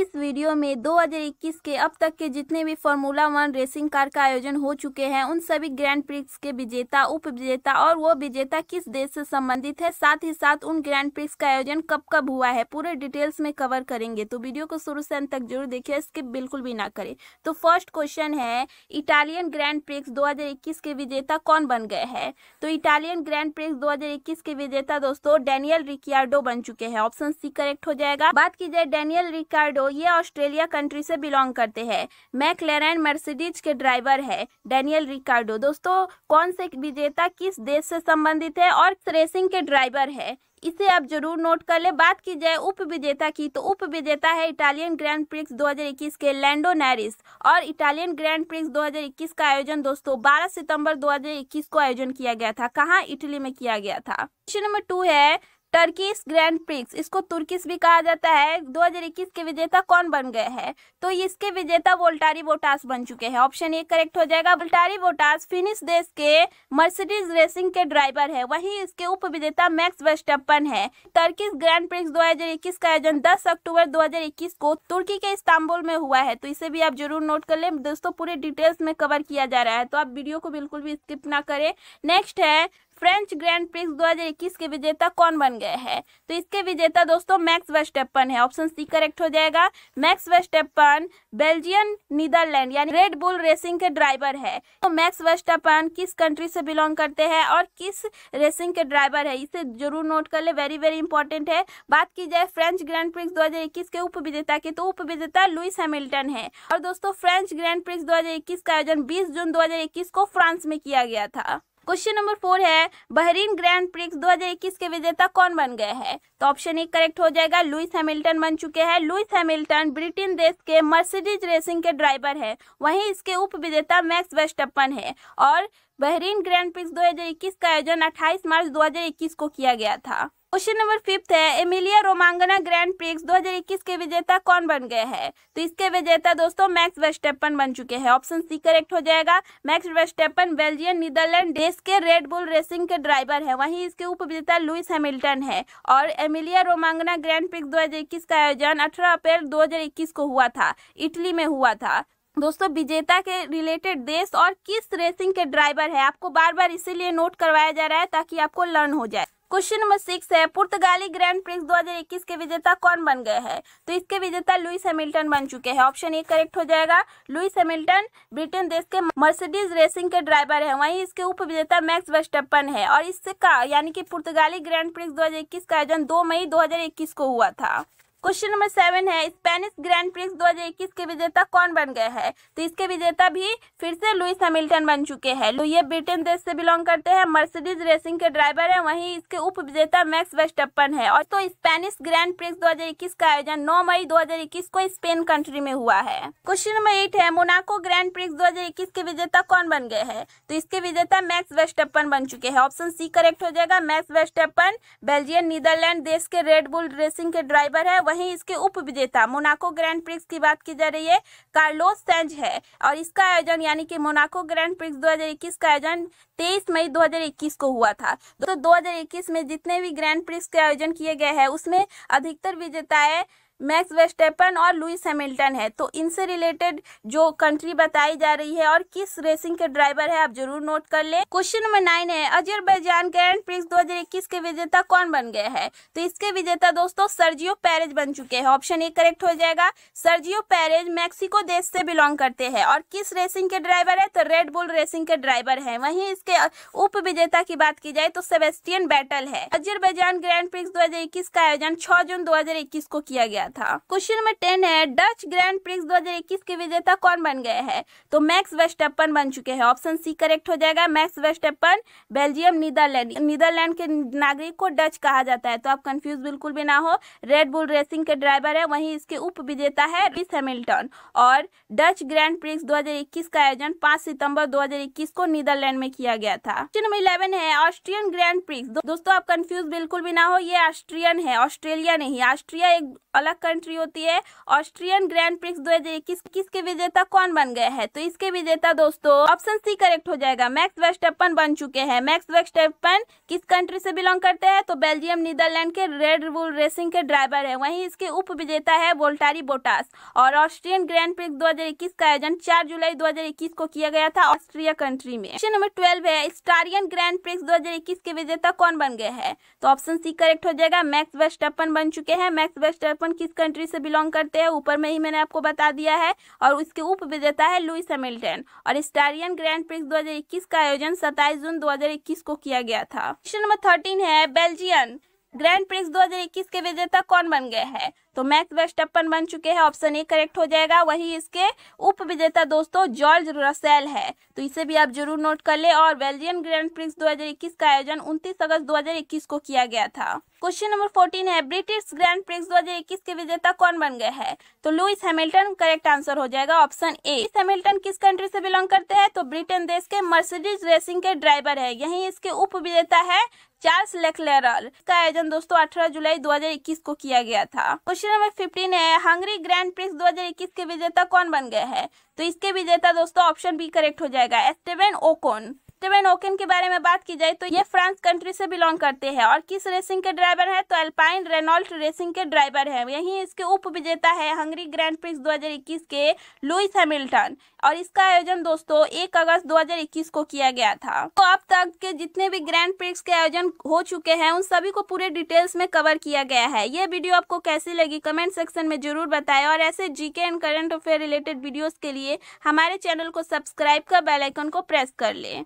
इस वीडियो में 2021 के अब तक के जितने भी फॉर्मूला वन रेसिंग कार का आयोजन हो चुके हैं उन सभी ग्रैंड प्रिक्स के विजेता उप विजेता और वो विजेता किस देश से संबंधित है साथ ही साथ उन ग्रैंड प्रिक्स का आयोजन कब कब हुआ है पूरे डिटेल्स में कवर करेंगे तो वीडियो को शुरू से अंत तक जरूर देखिए स्किप बिल्कुल भी ना करें तो फर्स्ट क्वेश्चन है इटालियन ग्रैंड प्रिक्स दो के विजेता कौन बन गए हैं तो इटालियन ग्रैंड प्रिक्स दो के विजेता दोस्तों डेनियल रिकार्डो बन चुके हैं ऑप्शन सी करेक्ट हो जाएगा बात की जाए डेनियल रिकार्डो तो ये ऑस्ट्रेलिया कंट्री से बिलोंग करते हैं मैकलेरन मर्सिडीज के ड्राइवर है डेनियल रिकार्डो दोस्तों कौन से विजेता किस देश से संबंधित है और रेसिंग के ड्राइवर है इसे आप जरूर नोट कर ले बात की जाए उप विजेता की तो उप विजेता है इटालियन ग्रैंड प्रिक्स 2021 के लैंडो नैरिस और इटालियन ग्रैंड प्रिक्स 2021 का आयोजन दोस्तों 12 सितंबर 2021 को आयोजन किया गया था कहाँ इटली में किया गया था क्वेश्चन नंबर टू है टर्किस ग्रैंड प्रिक्स इसको तुर्किस भी कहा जाता है 2021 के विजेता कौन बन गए हैं तो इसके विजेता वोल्टारी बोटास बन चुके हैं ऑप्शन ए करेक्ट हो जाएगा वोल्टारी बोटास फिनिश देश के मर्सिडीज रेसिंग के ड्राइवर है वहीं इसके उप विजेता मैक्स वेस्टपन है टर्किस ग्रैंड प्रिक्स दो का आयोजन दस अक्टूबर दो को तुर्की के इस्तांबुल में हुआ है तो इसे भी आप जरूर नोट कर ले दोस्तों पूरे डिटेल्स में कवर किया जा रहा है तो आप वीडियो को बिल्कुल भी स्किप ना करें नेक्स्ट है फ्रेंच ग्रैंड प्रिक्स 2021 के विजेता कौन बन गए हैं तो इसके विजेता दोस्तों मैक्स वेस्टेपन है ऑप्शन सी करेक्ट हो जाएगा मैक्स वेस्टेपन बेल्जियन नीदरलैंड यानी रेड बुल रेसिंग के ड्राइवर है तो मैक्स वेस्टेपन किस कंट्री से बिलोंग करते हैं और किस रेसिंग के ड्राइवर है इसे जरूर नोट कर ले वेरी वेरी इंपॉर्टेंट है बात की जाए फ्रेंच ग्रैंड प्रिक्स दो के उप विजेता के तो उप विजेता लुइस हैमिल्टन है और दोस्तों फ्रेंच ग्रैंड प्रिक्स दो का आयोजन बीस जून दो को फ्रांस में किया गया था क्वेश्चन नंबर फोर है बहरीन ग्रैंड प्रिक्स 2021 के विजेता कौन बन गए हैं तो ऑप्शन एक करेक्ट हो जाएगा लुइस हैमिल्टन बन चुके हैं लुइस हैमिल्टन ब्रिटेन देश के मर्सिडीज रेसिंग के ड्राइवर है वहीं इसके उप विजेता मैक्स वेस्टअपन है और बहरीन ग्रैंड प्रिक्स 2021 का आयोजन 28 मार्च 2021 को किया गया था क्वेश्चन नंबर फिफ्थ है एमिलिया रोमांगना ग्रैंड प्रिक्स 2021 के विजेता कौन बन गए हैं तो इसके विजेता दोस्तों मैक्स वेस्टेपन बन चुके हैं ऑप्शन सी करेक्ट हो जाएगा मैक्स वेस्टेपन बेल्जियम नीदरलैंड देश के रेड बुल रेसिंग के ड्राइवर है वहीं इसके उप विजेता लुइस हैमिल्टन है और एमिलिया रोमांगना ग्रैंड प्रिक्स दो का आयोजन अठारह अप्रैल दो को हुआ था इटली में हुआ था दोस्तों विजेता के रिलेटेड देश और किस रेसिंग के ड्राइवर है आपको बार बार इसीलिए नोट करवाया जा रहा है ताकि आपको लर्न हो जाए क्वेश्चन नंबर सिक्स है पुर्तगाली ग्रैंड प्रिंस 2021 के विजेता कौन बन गए हैं तो इसके विजेता लुइस हैमिल्टन बन चुके हैं ऑप्शन ए करेक्ट हो जाएगा लुइस हैमिल्टन ब्रिटेन देश के मर्सिडीज रेसिंग के ड्राइवर है वहीं इसके उप विजेता मैक्स वेस्टपन है और इसका यानी कि पुर्तगाली ग्रैंड प्रिंस दो का आयोजन दो मई दो को हुआ था क्वेश्चन नंबर सेवन है स्पेनिश ग्रैंड प्रिक्स 2021 के विजेता कौन बन गए हैं तो इसके विजेता भी फिर से लुइस हैमिल्टन बन चुके हैं तो ये ब्रिटेन देश से बिलोंग करते हैं मर्सिडीज रेसिंग के ड्राइवर है वहीं इसके उप विजेता मैक्स वेस्टअपन है और तो स्पेनिश ग्रैंड प्रिक्स 2021 का आयोजन नौ मई इक्कीस को स्पेन कंट्री में हुआ है क्वेश्चन नंबर एट है मोनाको ग्रैंड प्रिक्स इक्कीस के विजेता कौन बन गए हैं तो इसके विजेता मैक्स वेस्टअपन बन चुके हैं ऑप्शन सी करेक्ट हो जाएगा मैक्स वेस्टअपन बेल्जियम नीदरलैंड देश के रेड बुल रेसिंग के ड्राइवर है वहीं इसके उप विजेता मोनाको ग्रैंड प्रिक्स की बात की जा रही है कार्लोस सेंज है और इसका आयोजन यानी कि मोनाको ग्रैंड प्रिक्स 2021 का आयोजन 23 मई 2021 को हुआ था तो 2021 में जितने भी ग्रैंड प्रिक्स के आयोजन किए गए हैं उसमें अधिकतर विजेताएं मैक्स वेस्टेपन और लुइस हैमिल्टन है तो इनसे रिलेटेड जो कंट्री बताई जा रही है और किस रेसिंग के ड्राइवर है आप जरूर नोट कर लें क्वेश्चन नंबर नाइन है अजरबैजान ग्रैंड प्रिक्स 2021 के विजेता कौन बन गए है तो इसके विजेता दोस्तों सर्जियो पैरेज बन चुके हैं ऑप्शन ए करेक्ट हो जाएगा सर्जियो पैरेज मैक्सिको देश से बिलोंग करते हैं और किस रेसिंग के ड्राइवर है तो रेड बुल रेसिंग के ड्राइवर है वही इसके उप विजेता की बात की जाए तो सेबेस्टियन बैटल है अजरबैजान ग्रैंड प्रिक्स दो का आयोजन छह जून दो को किया गया गया था क्वेश्चन नंबर टेन है डच ग्रैंड प्रिक्स इक्कीस के विजेता कौन बन गए हैं तो मैक्स वेस्टअपन बन चुके हैं ऑप्शन सी करेक्ट हो जाएगा Max Verstappen Belgium Netherlands Netherlands के नागरिक को डच कहा जाता है तो आप कंफ्यूज बिल्कुल भी ना हो रेड बुल रेसिंग के ड्राइवर है वहीं इसके उप विजेता है रिस हैमिल्टन और डच ग्रैंड प्रिक्स 2021 का आयोजन 5 सितंबर 2021 को नीदरलैंड में किया गया था क्वेश्चन नंबर इलेवन है ऑस्ट्रियन ग्रैंड प्रिक्स दोस्तों आप कंफ्यूज बिल्कुल भी ना हो ये ऑस्ट्रियन है ऑस्ट्रेलिया नहीं ऑस्ट्रिया एक अलग क्या कंट्री होती है ऑस्ट्रियन ग्रैंड प्रिक्स दो किस किसके विजेता कौन बन गए हैं तो इसके विजेता दोस्तों ऑप्शन सी करेक्ट हो जाएगा मैक्स वेस्टअपन बन चुके हैं मैक्स वेस्टअपन किस कंट्री से बिलोंग करते हैं तो बेल्जियम नीदरलैंड के रेड बुल रेसिंग के ड्राइवर है वहीं इसके उप विजेता है वोल्टारी बोटास और ऑस्ट्रियन ग्रैंड प्रिक्स दो का आयोजन चार जुलाई दो को किया गया था ऑस्ट्रिया कंट्री में क्वेश्चन नंबर ट्वेल्व है स्टारियन ग्रैंड प्रिक्स दो के विजेता कौन बन गए हैं तो ऑप्शन सी करेक्ट हो जाएगा मैक्स वेस्टअपन बन चुके हैं मैक्स वेस्टअपन किस कंट्री से बिलोंग करते हैं ऊपर में ही मैंने आपको बता दिया है और उसके उप विजेता है लुइस हेमिल्टन और स्टारियन ग्रैंड प्रिक्स दो का आयोजन सत्ताईस जून दो को किया गया था क्वेश्चन नंबर थर्टीन है बेल्जियम ग्रैंड प्रिक्स 2021 के विजेता कौन बन गए हैं तो मैक्स वेस्टअपन बन चुके हैं ऑप्शन ए करेक्ट हो जाएगा वही इसके उप विजेता दोस्तों जॉर्ज रसेल है तो इसे भी आप जरूर नोट कर ले और बेल्जियम ग्रैंड प्रिंस 2021 का आयोजन 29 अगस्त 2021 को किया गया था क्वेश्चन नंबर 14 है ब्रिटिश ग्रैंड प्रिंस 2021 के विजेता कौन बन गए हैं तो लुइस हैमिल्टन करेक्ट आंसर हो जाएगा ऑप्शन ए हैमिल्टन किस कंट्री से बिलोंग करते हैं तो ब्रिटेन देश के मर्सिडीज रेसिंग के ड्राइवर है यही इसके उप विजेता है चार्ल्स लेकलेरल का आयोजन दोस्तों 18 जुलाई 2021 को किया गया था क्वेश्चन क्वेश्चन नंबर फिफ्टीन है हंगरी ग्रैंड प्रिक्स 2021 के विजेता कौन बन गए हैं तो इसके विजेता दोस्तों ऑप्शन बी करेक्ट हो जाएगा एस्टेवन ओकोन तेबेन नोकिन के बारे में बात की जाए तो ये फ्रांस कंट्री से बिलोंग करते हैं और किस रेसिंग के ड्राइवर है तो एल्पाइन रेनॉल्ट रेसिंग के ड्राइवर है यही इसके उप विजेता है हंगरी ग्रैंड प्रिक्स दो के लुइस हैमिल्टन और इसका आयोजन दोस्तों एक अगस्त दो को किया गया था तो अब तक के जितने भी ग्रैंड प्रिक्स के आयोजन हो चुके हैं उन सभी को पूरे डिटेल्स में कवर किया गया है ये वीडियो आपको कैसी लगी कमेंट सेक्शन में जरूर बताएं और ऐसे GK and current affair related videos के लिए हमारे चैनल को सब्सक्राइब कर बेलाइकन को प्रेस कर लें